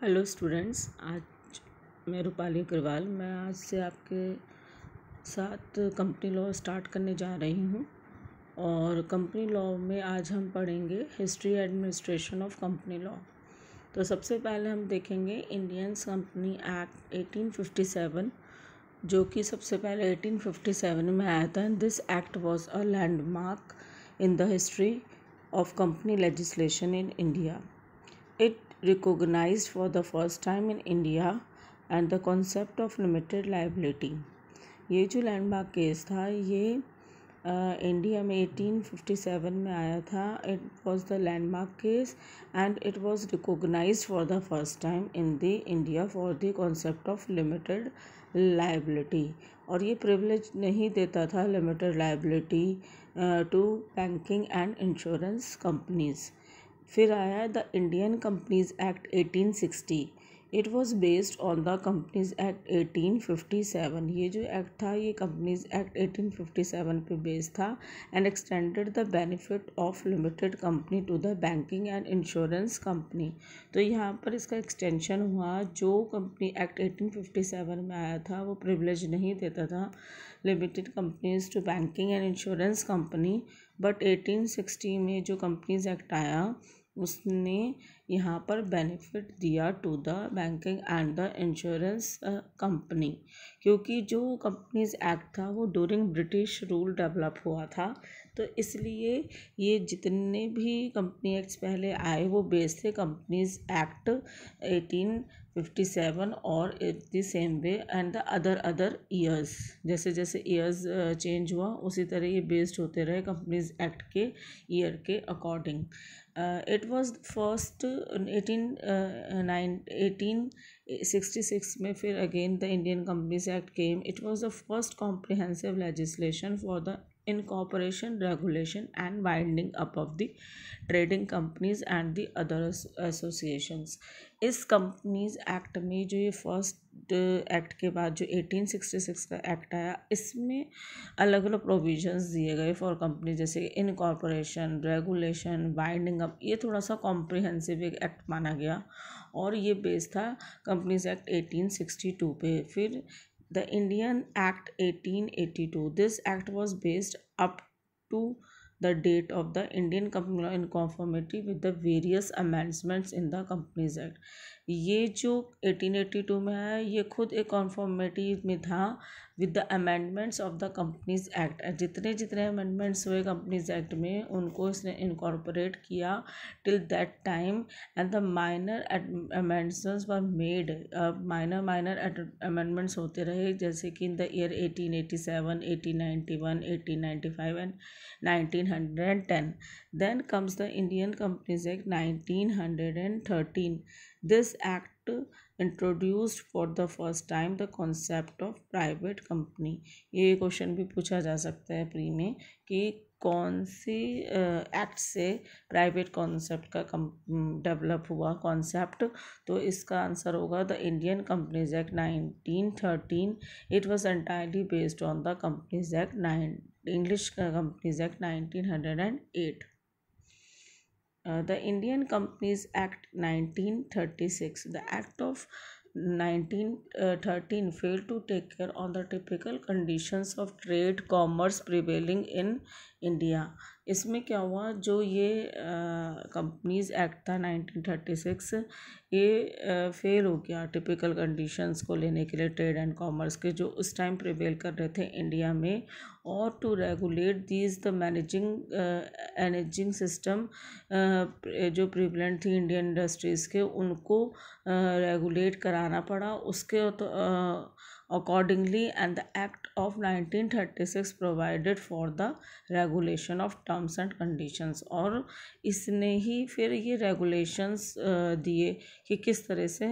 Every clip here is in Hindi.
हेलो स्टूडेंट्स आज मैं रूपाली अग्रवाल मैं आज से आपके साथ कंपनी लॉ स्टार्ट करने जा रही हूँ और कंपनी लॉ में आज हम पढ़ेंगे history administration of company law तो सबसे पहले हम देखेंगे इंडियंस कंपनी एक्ट 1857 जो कि सबसे पहले 1857 में आया था this act was a landmark in the history of company legislation in India it recognized for the first time in India and the concept of limited liability. ये जो लैंडमार्क केस था ये इंडिया में 1857 में आया था it was the landmark case and it was recognize for the first time in the India for the concept of limited liability और ये प्रिविलेज नहीं देता था limited liability to banking and insurance companies फिर आया the Indian companies act 1860 it was based on the companies act 1857 ये जो एक्ट था ये कंपनीज एक्ट 1857 पे बेस्ड था and extended the benefit of limited company to the banking and insurance company तो यहाँ पर इसका एक्सटेंशन हुआ जो कंपनी एक्ट 1857 में आया था वो प्रिवलेज नहीं देता था limited companies to banking and insurance company but eighteen sixty में जो कंपनीज़ एक्ट आया उसने यहाँ पर बेनिफिट दिया to the banking and the insurance company क्योंकि जो कंपनीज एक्ट था वो डूरिंग ब्रिटिश रूल डेवलप हुआ था तो इसलिए ये जितने भी कंपनी एक्ट्स पहले आए वो बेस्ड थे companies act eighteen fifty seven और the same way and the other other years जैसे जैसे ईयर्स चेंज हुआ उसी तरह ये बेस्ड होते रहे कंपनीज एक्ट के ईयर के according Uh, it was first in uh, 18, uh, 1866 may fir again the indian companies act came it was the first comprehensive legislation for the incorporation regulation and winding up of the trading companies and the other associations इस कंपनीज एक्ट में जो ये फर्स्ट एक्ट uh, के बाद जो 1866 का एक्ट आया इसमें अलग अलग प्रोविजंस दिए गए फॉर कंपनी जैसे इनकॉर्पोरेशन रेगुलेशन बाइंडिंग अप ये थोड़ा सा कॉम्प्रिहेंसिव एक एक्ट माना गया और ये बेस था कंपनीज एक्ट 1862 पे फिर the Indian Act 1882. This act was based up to the date of the Indian Company Law in conformity with the various amendments in the Companies Act. ये जो 1882 में है ये खुद एक कॉन्फॉर्मेटी में था with the amendments of the companies act जितने जितने अमेंडमेंट्स हुए कंपनीज एक्ट में उनको इसने इनकॉर्पोरेट किया till that time and the minor amendments were made minor minor amendments होते रहे जैसे कि in the year eighteen eighty seven eighteen ninety one eighteen ninety five and nineteen hundred and ten then comes the Indian companies act nineteen hundred and thirteen this act introduced for the first time the concept of private company ये क्वेश्चन भी पूछा जा सकता है प्री में कि कौन सी एक्ट से प्राइवेट कॉन्सेप्ट का डेवलप हुआ कॉन्सेप्ट तो इसका आंसर होगा the Indian companies act nineteen thirteen it was entirely based on the companies act nine English companies act nineteen hundred and eight Uh, the Indian Companies Act 1936. The Act of 1913 failed to take care on the typical conditions of trade commerce prevailing in India इसमें क्या हुआ जो ये कंपनीज़ एक्ट था नाइनटीन थर्टी सिक्स ये फेल हो गया टिपिकल कंडीशंस को लेने के लिए ट्रेड एंड कॉमर्स के जो उस टाइम प्रिवेल कर रहे थे इंडिया में और to regulate these the managing managing system जो प्रिवलेंट थी इंडियन इंडस्ट्रीज़ के उनको रेगुलेट कराना पड़ा उसके तो, uh, Accordingly, and the Act of 1936 provided for the regulation of terms and conditions और इसने ही फिर ये regulations दिए कि किस तरह से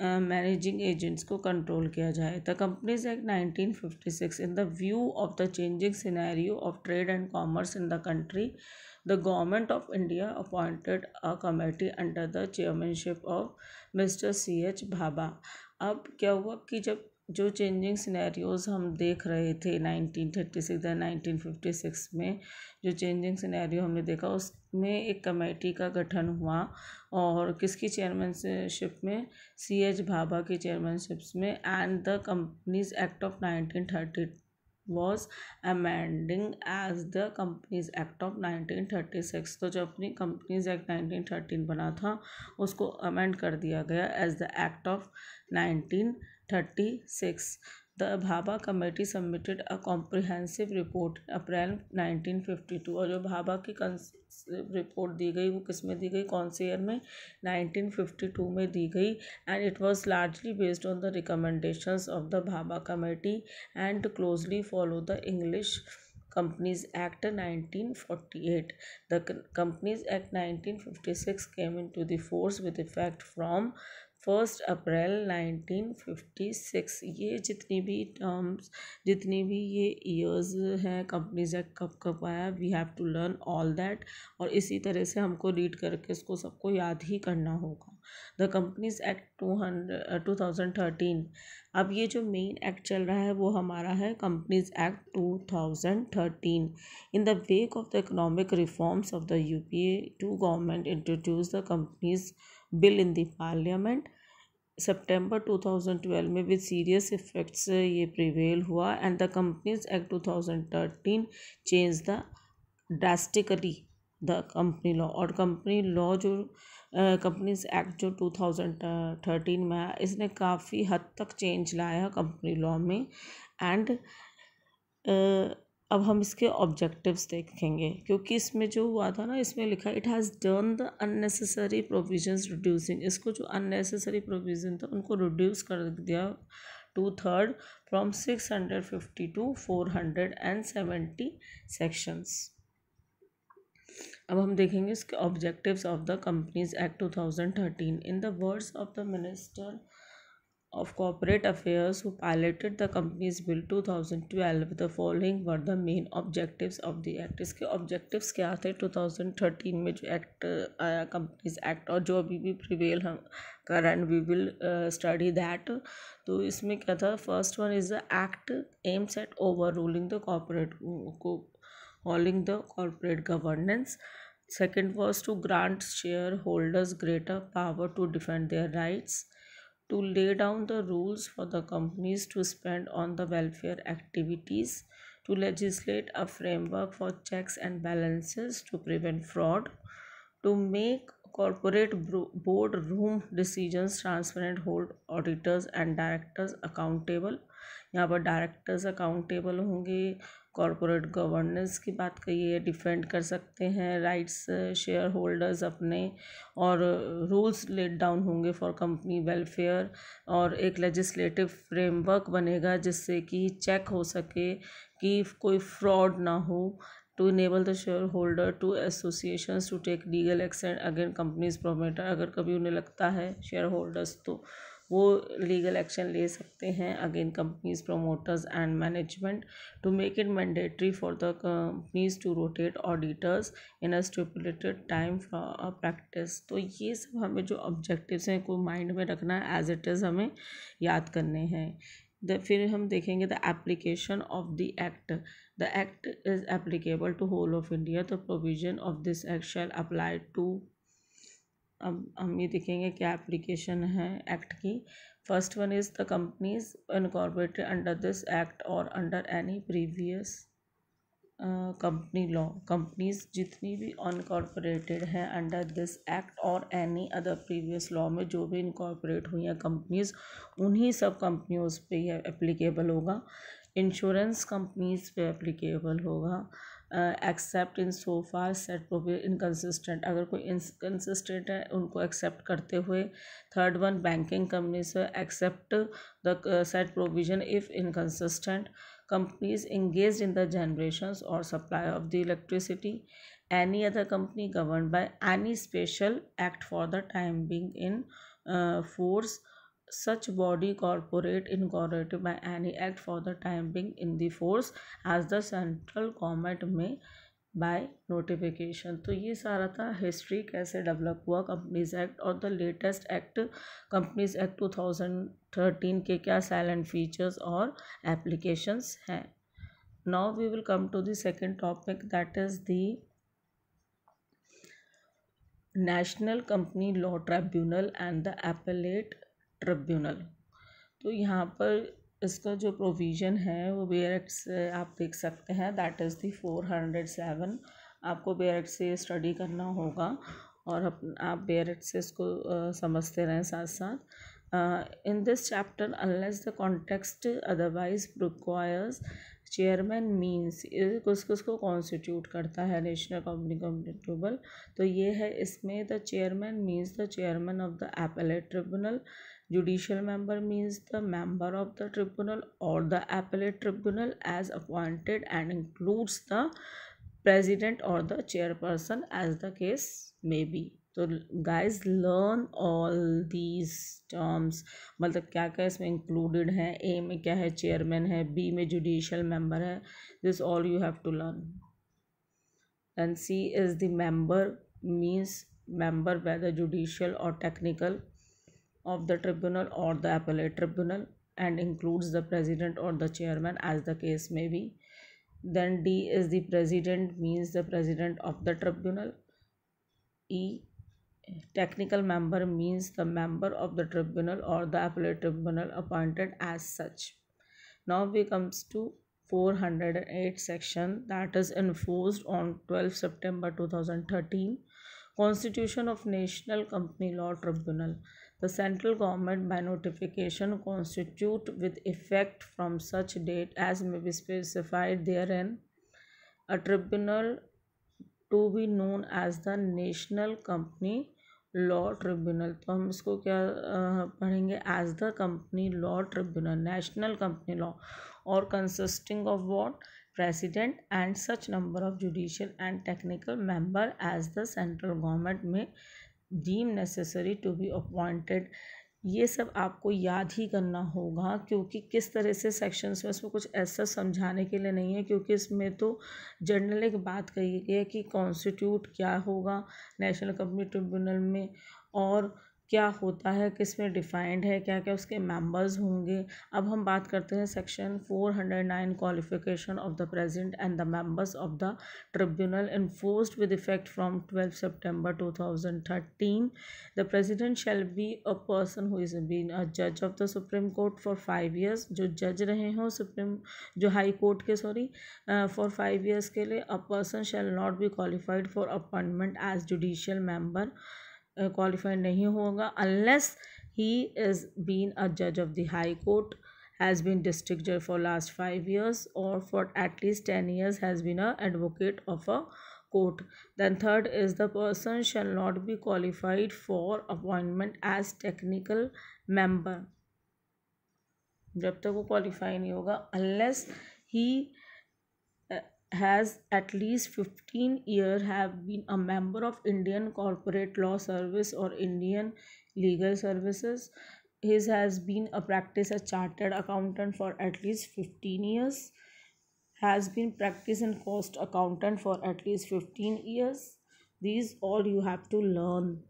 मैनेजिंग एजेंट्स को कंट्रोल किया जाए the companies act 1956 in the view of the changing scenario of trade and commerce in the country the government of India appointed a committee under the chairmanship of mister C H Bhabha अब क्या हुआ कि जब जो चेंजिंग सिनेरियोज़ हम देख रहे थे नाइनटीन थर्टी सिक्स या नाइनटीन फिफ्टी सिक्स में जो चेंजिंग सिनेरियो हमने देखा उसमें एक कमेटी का गठन हुआ और किसकी चेयरमैनशिप में सी एच भाभा की चेयरमैनशिप्स में and the companies act of nineteen thirty was amending as the companies act of nineteen thirty six तो जो अपनी कंपनीज एक्ट नाइनटीन थर्टीन बना था उसको अमेंड कर दिया गया as the act of nineteen thirty six the Bhabha committee submitted a comprehensive report April 1952 और जो भाभा की रिपोर्ट दी गई वो किस में दी गई कौन से ईयर में 1952 में दी गई and it was largely based on the recommendations of the Bhabha committee and closely follow the English companies act 1948 the companies act 1956 came into the force with effect from first April nineteen fifty six ये जितनी भी टर्म्स जितनी भी ये ईयर्स हैं कंपनीज एक्ट कब कब आया we have to learn all that और इसी तरह से हमको रीड करके इसको सबको याद ही करना होगा the companies act two hundred two thousand thirteen अब ये जो मेन एक्ट चल रहा है वो हमारा है companies act two thousand thirteen in the wake of the economic reforms of the U P A two government introduce the companies bill in September parliament सितंबर 2012 में विद सीरियस इफेक्ट्स ये प्रिवेल हुआ and the companies act 2013 change the drastically the company law और कंपनी लॉ जो कंपनीज एक्ट जो टू थाउजेंड थर्टीन में आया इसने काफ़ी हद तक चेंज लाया कंपनी लॉ में एंड अब हम इसके ऑब्जेक्टिव्स देखेंगे क्योंकि इसमें जो हुआ था ना इसमें लिखा it has done the unnecessary provisions reducing इसको जो अननेसेसरी प्रोविज़न था उनको रिड्यूस कर दिया to third from six hundred fifty to four hundred and seventy sections अब हम देखेंगे इसके objectives of the companies act two thousand thirteen in the words of the minister of Corporate Affairs who piloted the company's bill 2012 the following were the main objectives of the act इसके objectives kya the 2013 mein jo act aaya uh, companies act aur jo abhi bhi prevail हम current we will uh, study that to isme kya tha first one is the act aims at overruling the corporate ko hauling the corporate governance second was to grant shareholders greater power to defend their rights to lay down the rules for the companies to spend on the welfare activities, to legislate a framework for checks and balances to prevent fraud, to make corporate board room decisions transparent hold auditors and directors accountable यहाँ पर डायरेक्टर्स अकाउंटेबल होंगे कॉरपोरेट गवर्नेंस की बात कहिए डिफेंड कर सकते हैं राइट्स शेयर होल्डर्स अपने और रूल्स लेट डाउन होंगे फॉर कंपनी वेलफेयर और एक लेजिस्लेटिव फ्रेमवर्क बनेगा जिससे कि चेक हो सके कि कोई फ्रॉड ना हो to enable the shareholder to association to take legal action again companies promoter अगर कभी उन्हें लगता है शेयर होल्डर्स तो वो लीगल एक्शन ले सकते हैं again companies promoters and management to make it mandatory for the companies to rotate auditors in a stipulated time practice तो ये सब हमें जो ऑब्जेक्टिव्स हैं को माइंड में रखना है एज इट इज़ हमें याद करने हैं द फिर हम देखेंगे the application of the act the act is applicable to whole of India the provision of this act shall apply to अब हम ये देखेंगे क्या एप्लीकेशन है एक्ट की first one is the companies incorporated under this act और under any previous company law companies जितनी भी अनकॉर्पोरेटेड हैं अंडर दिस एक्ट और एनी अदर प्रीवियस लॉ में जो भी इनकॉर्पोरेट हुई हैं कंपनीज उन्हीं सब कंपनीज़ पे ये एप्लीकेबल होगा इंश्योरेंस कंपनीज पे एप्लीकेबल होगा except in so far said profit inconsistent अगर कोई इनकन्सिस्टेंट है उनको एक्सेप्ट करते हुए थर्ड वन बैंकिंग से except the said provision if inconsistent companies engage in the generation और supply of the electricity any other company govern by any special act for the time being in force such body corporate incorporated by any act for the time being in the force as the central government में बाय नोटिफिकेशन तो ये सारा था हिस्ट्री कैसे डेवलप हुआ कंपनीज एक्ट और the latest act companies act two thousand thirteen के क्या साइलेंट फीचर्स और एप्लीकेशंस हैं now we will come to the second topic that is the national company law tribunal and the appellate tribunal तो यहाँ पर इसका जो प्रोविज़न है वो बेयर एक्ट से आप देख सकते हैं that is the four hundred seven आपको बेयर एक्ट से स्टडी करना होगा और अप आप बेयर एक्ट से इसको आ, समझते रहें साथ साथ in this chapter unless the context otherwise requires chairman means कुछ को कॉन्स्टिट्यूट करता है नेशनल कंपनी कंपनी तो ये है इसमें the chairman means the chairman of the appellate tribunal Judicial member means the member of the tribunal or the appellate tribunal as appointed and includes the president or the chairperson as the case may be. तो guys learn all these terms मतलब क्या क्या इसमें इंक्लूडेड है ए में क्या है चेयरमैन है बी में जुडिशल मेंबर है this all you have to learn and C is the member means member whether judicial और technical of the tribunal or the appellate tribunal and includes the president or the chairman as the case may be then d is the president means the president of the tribunal e technical member means the member of the tribunal or the appellate tribunal appointed as such now we comes to 408 section that is enforced on 12 september 2013 constitution of national company law tribunal the central government by notification constitute with effect from such date as may be specified therein a tribunal to be known as the national company law tribunal तो हम इसको क्या पढ़ेंगे as the company law tribunal national company law or consisting of what president and such number of judicial and technical member as the central government may deem necessary to be appointed ये सब आपको याद ही करना होगा क्योंकि किस तरह से सेक्शंस में इसमें कुछ ऐसा समझाने के लिए नहीं है क्योंकि इसमें तो जनरल एक बात कही गई है कि कॉन्स्टिट्यूट क्या होगा नेशनल कंपनी ट्रिब्यूनल में और क्या होता है किस में डिफ़ाइंड है क्या क्या उसके मेंबर्स होंगे अब हम बात करते हैं section four hundred nine qualification of the present and the members of the tribunal enforced with effect from twelve सितंबर two thousand thirteen the president shall be a person who is been a जज of the supreme court for five years जो जज रहे हों सुप्रीम जो हाई कोर्ट के सॉरी फॉर फाइव ईयर्स के लिए a person shall not be qualified for appointment as judicial member qualified नहीं होगा unless he is been a जज of the high court has been district जज फॉर लास्ट फाइव ईयर्स और for at least ten years has been a advocate of a court then third is the person shall not be qualified for appointment as technical member जब तक वो क्वालिफाई नहीं होगा unless he has at least 15 year have been a member of Indian Corporate Law Service or Indian Legal Services. His has been a practice a chartered accountant for at least 15 years, has been practice and cost accountant for at least 15 years. These all you have to learn.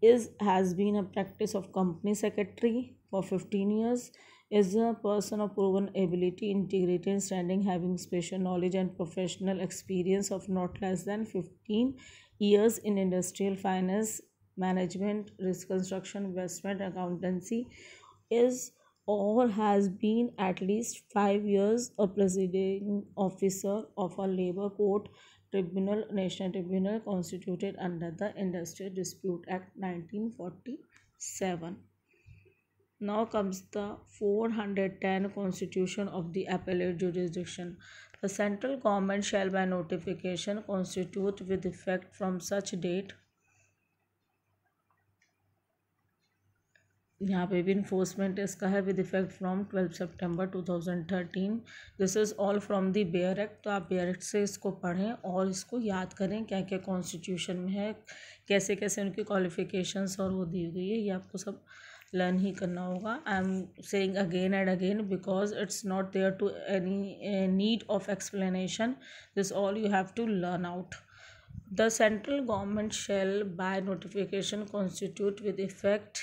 Is has been a practice of company secretary for 15 years is a person of proven ability, integrity and standing having special knowledge and professional experience of not less than 15 years in industrial finance, management, risk construction, investment, accountancy is or has been at least 5 years a presiding officer of a labor court tribunal national tribunal constituted under the industrial dispute act 1947 now comes the 410 constitution of the appellate jurisdiction the central government shall by notification constitute with effect from such date यहाँ पे भी इन्फोर्समेंट इसका है with effect from twelfth September two thousand thirteen this is all from the bare act तो आप बेयर एक्ट से इसको पढ़ें और इसको याद करें क्या क्या कॉन्स्टिट्यूशन में है कैसे कैसे उनकी क्वालिफिकेशन और वो दी गई है ये आपको सब लर्न ही करना होगा I am saying again and again because it's not there to any need of explanation this all you have to learn out the central government shall by notification constitute with effect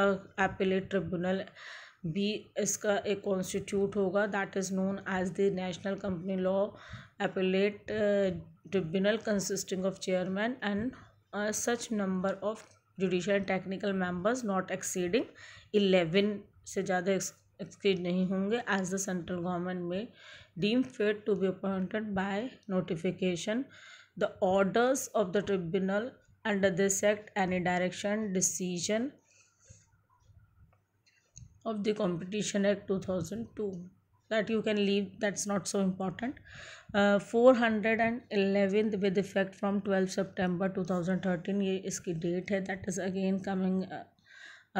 a tribunal be भी इसका एक कॉन्स्टिट्यूट होगा that is known as the national company law appellate tribunal consisting of chairman and such number of judicial and technical members not exceeding eleven से ज़्यादा एक्सीड नहीं होंगे as the central government may deem fit to be appointed by notification the orders of the tribunal under this act any direction decision competition act two thousand two that you can leave that's not so important uh, 411th with effect from 12 September 2013 ये इसकी डेट है that is again coming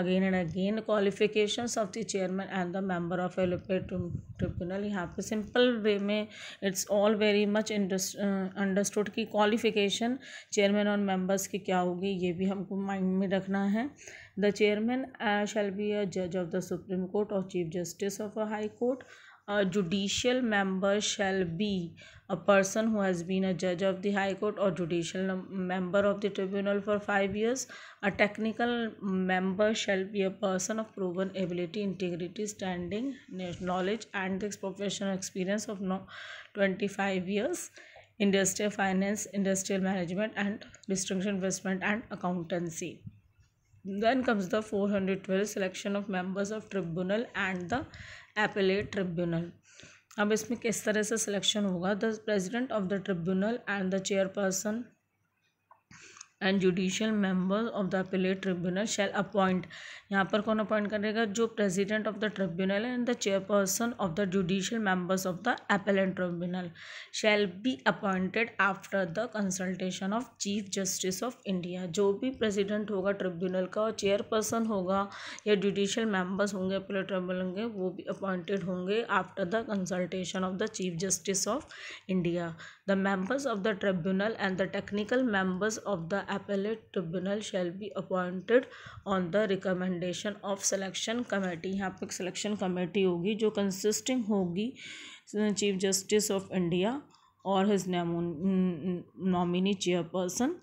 again and again qualifications of the chairman and the member of एलोपे ट्रिब्यूनल यहाँ पे सिंपल वे में it's all very much understood की क्वालिफिकेशन चेयरमैन और मेंबर्स की क्या होगी ये भी हमको माइंड में रखना है the chairman shall be a जज ऑफ द सुप्रीम कोर्ट और chief justice of a high court a judicial member shall be a person who has been a judge of the high court or judicial member of the tribunal for 5 years a technical member shall be a person of proven ability integrity standing knowledge and the professional experience of no 25 years industrial finance industrial management and district investment and accountancy then comes the 412 selection of members of tribunal and the appellate tribunal अब इसमें किस तरह से सिलेक्शन होगा the president of the tribunal and the chairperson and judicial members of the appellate tribunal shall appoint यहाँ पर कौन अपॉइंट करेगा जो president of the tribunal and the chairperson of the judicial members of the appellate tribunal shall be appointed after the consultation of chief justice of India जो भी प्रेसिडेंट होगा ट्रिब्यूनल का और चेयरपर्सन होगा या जुडिशियल मेंबर्स होंगे अपेलेट ट्रिब्यूनल होंगे वो भी अपॉइंटेड होंगे after the consultation of the chief justice of India The members of the tribunal and the technical members of the appellate tribunal shall be appointed on the recommendation of selection committee. यहाँ पे selection committee होगी जो consisting होगी chief justice of India or his nominee chairperson,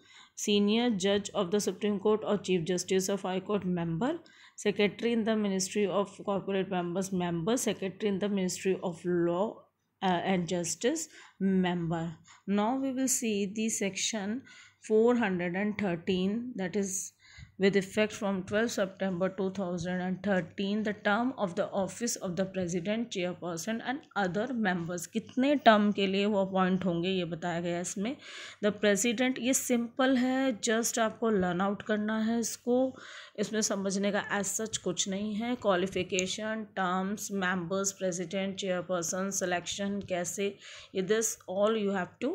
senior judge of the Supreme Court or chief justice of High Court member. Secretary in the Ministry of Corporate Members, member, Secretary in the Ministry of Law uh, and justice member now we will see the section 413 that is with effect from 12 September 2013 the term of the office of the president chairperson and other members कितने term के लिए वो appoint होंगे ये बताया गया है इसमें the president ये simple है just आपको learn out करना है इसको इसमें समझने का as such कुछ नहीं है qualification terms members president chairperson selection कैसे this all you have to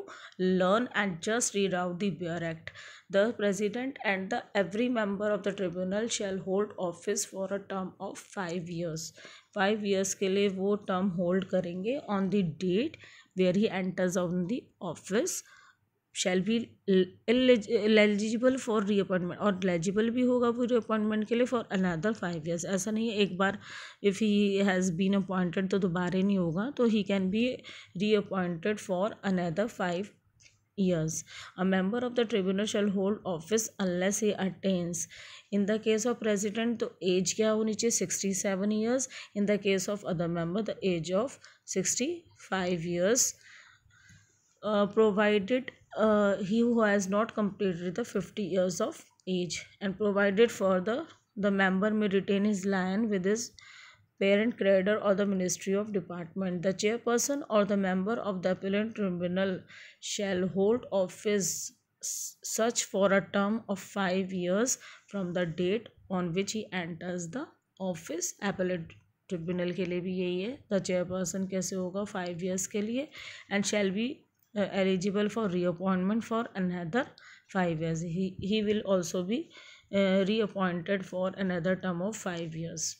learn and just read out the bear act The President and the every member of the tribunal shall hold office for a term of five years. Five years के लिए वो term hold करेंगे on the date where he enters on the office shall be eligible for reappointment और एलिजिबल भी होगा वो रीअपॉइंटमेंट के लिए फॉर अनदर फाइव ईयर्स ऐसा नहीं है एक बार if he has been appointed तो दोबारा नहीं होगा तो he can be reappointed for another five years. A member of the tribunal shall hold office unless he attains. In the case of president, the age क्या होनी चाहिए sixty seven years. In the case of other member, the age of sixty five years. Five uh, provided प्रोवाइडेड uh, he who has not completed the fifty years of age and provided further the member may retain his land with his parent creditor or the ministry of department the chairperson or the member of the appellate tribunal shall hold office such for a term of 5 years from the date on which he enters the office appellate tribunal ke liye bhi yahi hai the chairperson kaise hoga 5 years ke liye and shall be uh, eligible for reappointment for another 5 years he, he will also be uh, reappointed for another term of 5 years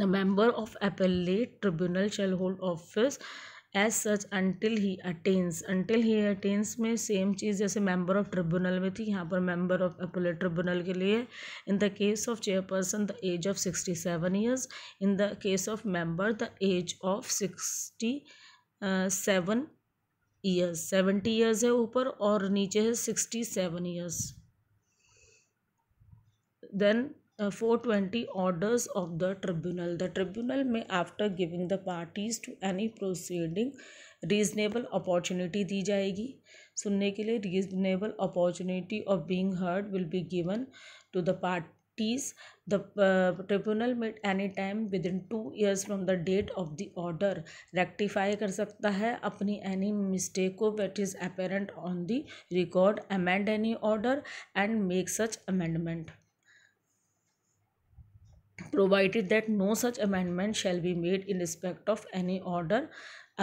the member of appellate tribunal shall hold office as such until he attains until he attains में सेम चीज़ जैसे मेंबर ऑफ ट्रिब्यूनल में थी यहाँ पर मेंबर ऑफ अपोलेट ट्रिब्यूनल के लिए in the case of chairperson the age of sixty seven years in the case of member the age of sixty seven years seventy years है ऊपर और नीचे है sixty seven years then four twenty orders of the tribunal the tribunal may after giving the parties to any proceeding reasonable opportunity दी जाएगी सुनने के लिए reasonable opportunity of being heard will be given to the parties the tribunal may at any time within two years from the date of the order rectify कर सकता है अपनी एनी मिस्टेक को वेट is apparent on the record amend any order and make such amendment provided that no such amendment shall be made in respect of any order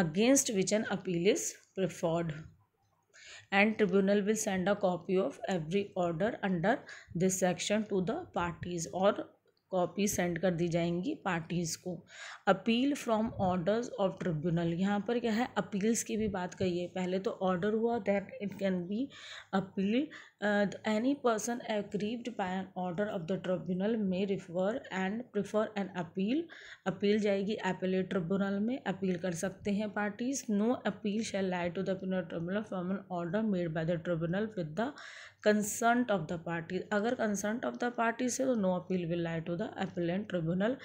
against which an appeal is preferred and tribunal will send a copy of every order under this section to the parties or copy send कर दी जाएंगी पार्टीज़ को appeal from orders of tribunal यहाँ पर क्या है अपील्स की भी बात कही है पहले तो ऑर्डर हुआ that it can be appeal uh, any person aggrieved by an order of the tribunal may refer and prefer an appeal appeal जाएगी अपीलेट ट्रिब्यूनल में अपील कर सकते हैं parties no appeal shall lie to the tribunal from an order made by the tribunal with the consent of the party अगर कंसर्ट ऑफ द पार्टी से तो no appeal will lie to the appellant tribunal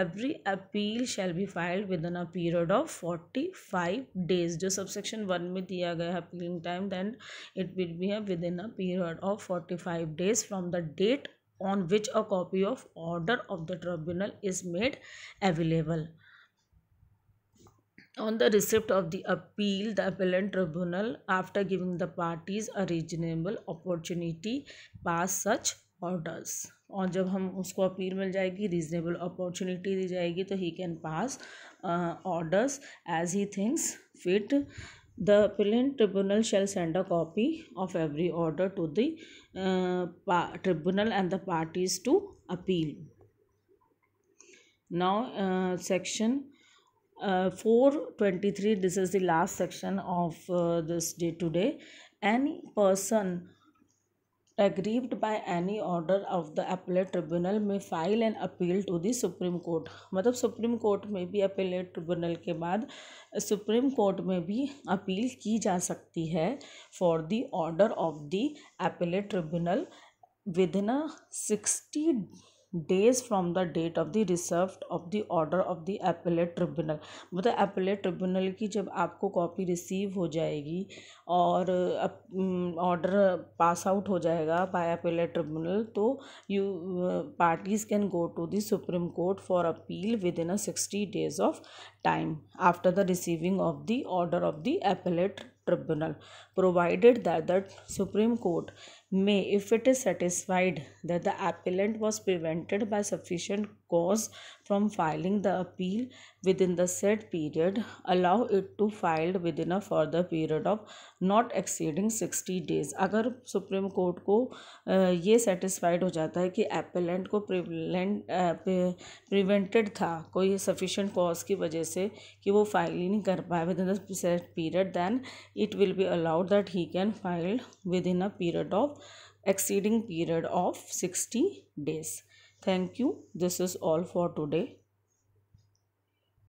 every appeal shall be filed within a period of forty five days जो सबसेक्शन वन में दिया गया है appealing time then it will be है within a period period of 45 days from the date on which a copy of order of the tribunal is made available on the receipt of the appeal the appellant tribunal after giving the parties a reasonable opportunity pass such orders और जब हम उसको अपील मिल जाएगी रीजनेबल अपॉर्चुनिटी दी जाएगी तो he can pass orders as he thinks fit the appellant tribunal shall send a copy of every order to the uh, tribunal and the parties to appeal. Now, uh, section uh, 423, this is the last section of uh, this day today. Any person aggrieved by any order of the appellate tribunal may file an appeal to the supreme court मतलब सुप्रीम कोर्ट में भी अपेलेट ट्रिब्यूनल के बाद सुप्रीम कोर्ट में भी अपील की जा सकती है for the order of the appellate tribunal within the sixty days from the date of the reserve of the order of the appellate tribunal मतलब एपेलेट ट्रिब्यूनल की जब आपको कॉपी रिसीव हो जाएगी और ऑर्डर पास आउट हो जाएगा बाय अपेलेट ट्रिब्यूनल तो you parties can go to the supreme court for appeal within a sixty days of time after the receiving of the order of the appellate tribunal provided that that supreme court may if it is satisfied that the appellant was prevented by sufficient cause from filing the appeal within the said period allow it to filed within a further period of not exceeding 60 days agar supreme court ko uh, ye satisfied ho jata hai ki appellant ko prevalent uh, prevented tha koi sufficient cause ki wajah se ki wo file nahi kar paya within the said period then it will be allowed that he can file within a period of exceeding period of 60 days. Thank you. This is all for today.